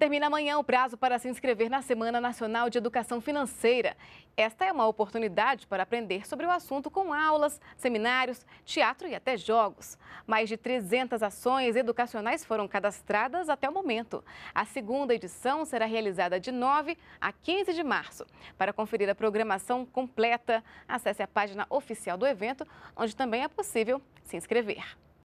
Termina amanhã o prazo para se inscrever na Semana Nacional de Educação Financeira. Esta é uma oportunidade para aprender sobre o assunto com aulas, seminários, teatro e até jogos. Mais de 300 ações educacionais foram cadastradas até o momento. A segunda edição será realizada de 9 a 15 de março. Para conferir a programação completa, acesse a página oficial do evento, onde também é possível se inscrever.